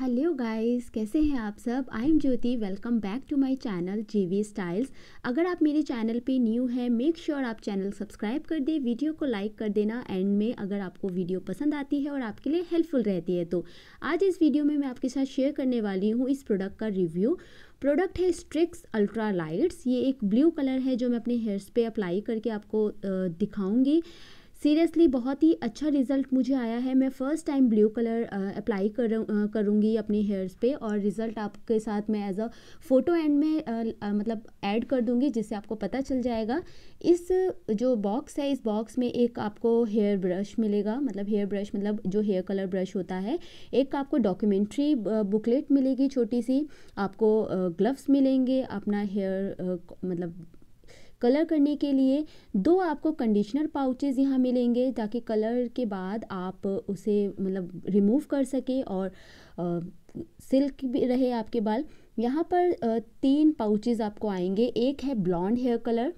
hello guys कैसे हैं आप सब I am Jyoti welcome back to my channel GV styles अगर आप मेरे चैनल पे न्यू हैं मेक श्योर आप चैनल सब्सक्राइब कर दें वीडियो को लाइक कर देना एंड में अगर आपको वीडियो पसंद आती है और आपके लिए हेल्पफुल रहती है तो आज इस वीडियो में मैं आपके साथ शेयर करने वाली हूँ इस प्रोडक्ट का रिव्यू प्रोडक्ट है स्ट्रिक्स अल्ट्रा लाइट्स ये एक ब्लू कलर है जो मैं अपने हेयर्स पे अप्लाई करके आपको दिखाऊँगी सीरियसली बहुत ही अच्छा रिज़ल्ट मुझे आया है मैं first time blue colour apply कर करूँगी अपने हेयर्स पे और रिज़ल्ट आपके साथ मैं एज अ फ़ोटो एंड में आ, आ, मतलब ऐड कर दूँगी जिससे आपको पता चल जाएगा इस जो बॉक्स है इस बॉक्स में एक आपको हेयर ब्रश मिलेगा मतलब हेयर ब्रश मतलब जो हेयर कलर ब्रश होता है एक आपको डॉक्यूमेंट्री बुकलेट मिलेगी छोटी सी आपको ग्लव्स मिलेंगे अपना हेयर मतलब कलर करने के लिए दो आपको कंडीशनर पाउचेज़ यहाँ मिलेंगे ताकि कलर के बाद आप उसे मतलब रिमूव कर सके और आ, सिल्क भी रहे आपके बाल यहाँ पर आ, तीन पाउचेज आपको आएंगे एक है ब्लॉन्ड हेयर कलर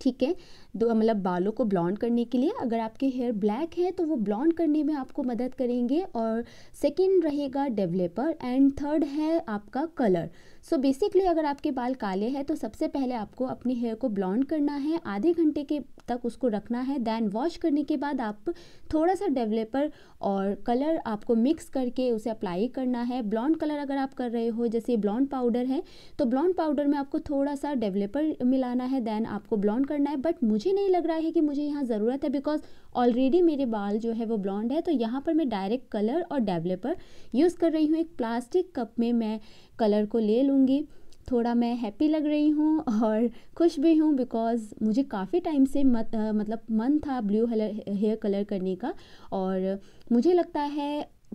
ठीक है दो मतलब बालों को ब्लॉन्ड करने के लिए अगर आपके हेयर ब्लैक है तो वो ब्लॉन्ड करने में आपको मदद करेंगे और सेकंड रहेगा डेवलपर एंड थर्ड है आपका कलर सो so बेसिकली अगर आपके बाल काले हैं तो सबसे पहले आपको अपने हेयर को ब्लॉन्ड करना है आधे घंटे के तक उसको रखना है दैन वॉश करने के बाद आप थोड़ा सा डेवलपर और कलर आपको मिक्स करके उसे अप्लाई करना है ब्लॉन्ड कलर अगर आप कर रहे हो जैसे ब्लॉन्ड पाउडर है तो ब्लॉन्ड पाउडर में आपको थोड़ा सा डेवलपर मिलाना है दैन आपको ब्लॉन्ड करना है बट मुझे नहीं लग रहा है कि मुझे यहाँ ज़रूरत है बिकॉज ऑलरेडी मेरे बाल जो है वो ब्लॉन्ड है तो यहाँ पर मैं डायरेक्ट कलर और डेवलपर यूज़ कर रही हूँ एक प्लास्टिक कप में मैं कलर को ले लूँ करूँगी थोड़ा मैं हैप्पी लग रही हूँ और खुश भी हूँ बिकॉज़ मुझे काफ़ी टाइम से मत मतलब मन था ब्लू हेयर कलर करने का और मुझे लगता है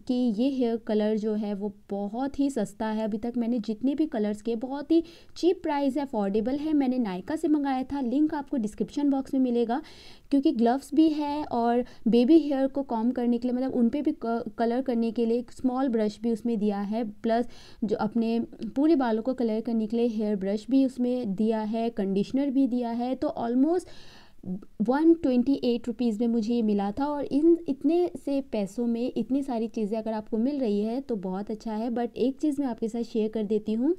कि ये हेयर कलर जो है वो बहुत ही सस्ता है अभी तक मैंने जितने भी कलर्स के बहुत ही चीप प्राइस है अफोर्डेबल है मैंने नायका से मंगाया था लिंक आपको डिस्क्रिप्शन बॉक्स में मिलेगा क्योंकि ग्लव्स भी है और बेबी हेयर को कॉम करने के लिए मतलब उन पर भी कलर करने के लिए एक स्मॉल ब्रश भी उसमें दिया है प्लस जो अपने पूरे बालों को कलर करने के लिए हेयर ब्रश भी उसमें दिया है कंडीशनर भी दिया है तो almost one twenty eight rupees में मुझे ये मिला था और इन इतने से पैसों में इतनी सारी चीज़ें अगर आपको मिल रही है तो बहुत अच्छा है बट एक चीज़ मैं आपके साथ शेयर कर देती हूँ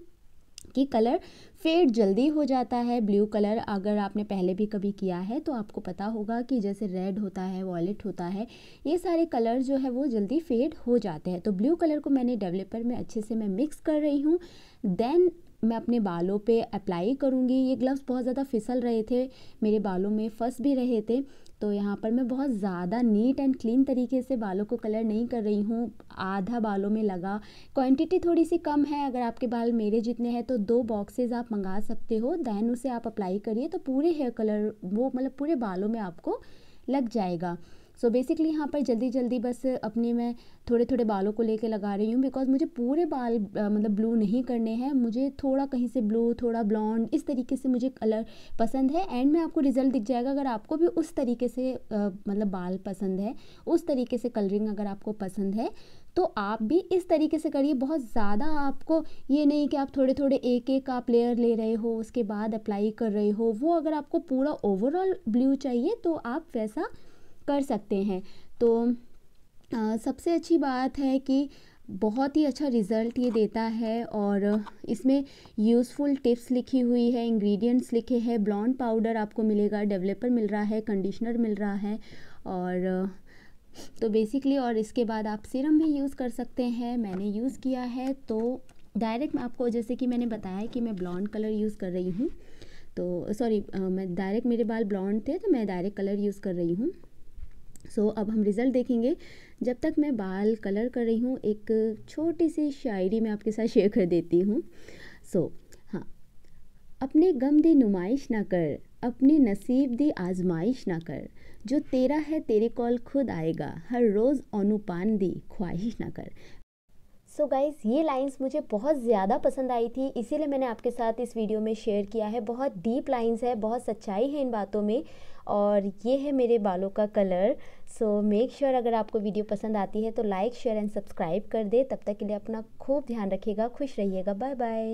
कि कलर फेड जल्दी हो जाता है ब्लू कलर अगर आपने पहले भी कभी किया है तो आपको पता होगा कि जैसे रेड होता है वॉलेट होता है ये सारे कलर जो है वो जल्दी फेड हो जाते हैं तो ब्लू कलर को मैंने डेवलपर में अच्छे से मैं मिक्स कर रही हूँ देन मैं अपने बालों पे अप्लाई करूँगी ये ग्लव्स बहुत ज़्यादा फिसल रहे थे मेरे बालों में फंस भी रहे थे तो यहाँ पर मैं बहुत ज़्यादा नीट एंड क्लीन तरीके से बालों को कलर नहीं कर रही हूँ आधा बालों में लगा क्वांटिटी थोड़ी सी कम है अगर आपके बाल मेरे जितने हैं तो दो बॉक्सेस आप मंगा सकते हो दैन उसे आप अप्लाई करिए तो पूरे हेयर कलर वो मतलब पूरे बालों में आपको लग जाएगा सो so बेसिकली यहाँ पर जल्दी जल्दी बस अपने मैं थोड़े थोड़े बालों को लेके लगा रही हूँ बिकॉज मुझे पूरे बाल आ, मतलब ब्लू नहीं करने हैं मुझे थोड़ा कहीं से ब्लू थोड़ा ब्लॉन्ड इस तरीके से मुझे कलर पसंद है एंड में आपको रिजल्ट दिख जाएगा अगर आपको भी उस तरीके से आ, मतलब बाल पसंद है उस तरीके से कलरिंग अगर आपको पसंद है तो आप भी इस तरीके से करिए बहुत ज़्यादा आपको ये नहीं कि आप थोड़े थोड़े एक एक आप लेयर ले रहे हो उसके बाद अप्लाई कर रहे हो वो अगर आपको पूरा ओवरऑल ब्लू चाहिए तो आप वैसा कर सकते हैं तो आ, सबसे अच्छी बात है कि बहुत ही अच्छा रिज़ल्ट ये देता है और इसमें यूज़फुल टिप्स लिखी हुई है इंग्रेडिएंट्स लिखे हैं ब्लॉन्ड पाउडर आपको मिलेगा डेवलपर मिल रहा है कंडीशनर मिल रहा है और तो बेसिकली और इसके बाद आप सिरम भी यूज़ कर सकते हैं मैंने यूज़ किया है तो डायरेक्ट मैं आपको जैसे कि मैंने बताया कि मैं ब्लॉन्ड कलर यूज़ कर रही हूँ तो सॉरी मैं डायरेक्ट मेरे बाल ब्लॉन्ड थे तो मैं डायरेक्ट कलर यूज़ कर रही हूँ सो so, अब हम रिज़ल्ट देखेंगे जब तक मैं बाल कलर कर रही हूँ एक छोटी सी शायरी मैं आपके साथ शेयर कर देती हूँ सो so, हाँ अपने गम दी नुमाइश ना कर अपने नसीब दी आजमाइश ना कर जो तेरा है तेरे कॉल खुद आएगा हर रोज़ अनुपान दी ख्वाहिश ना कर सो so गाइज़ ये लाइंस मुझे बहुत ज़्यादा पसंद आई थी इसीलिए मैंने आपके साथ इस वीडियो में शेयर किया है बहुत डीप लाइंस है बहुत सच्चाई है इन बातों में और ये है मेरे बालों का कलर सो मेक श्योर अगर आपको वीडियो पसंद आती है तो लाइक शेयर एंड सब्सक्राइब कर दे तब तक के लिए अपना खूब ध्यान रखिएगा खुश रहिएगा बाय बाय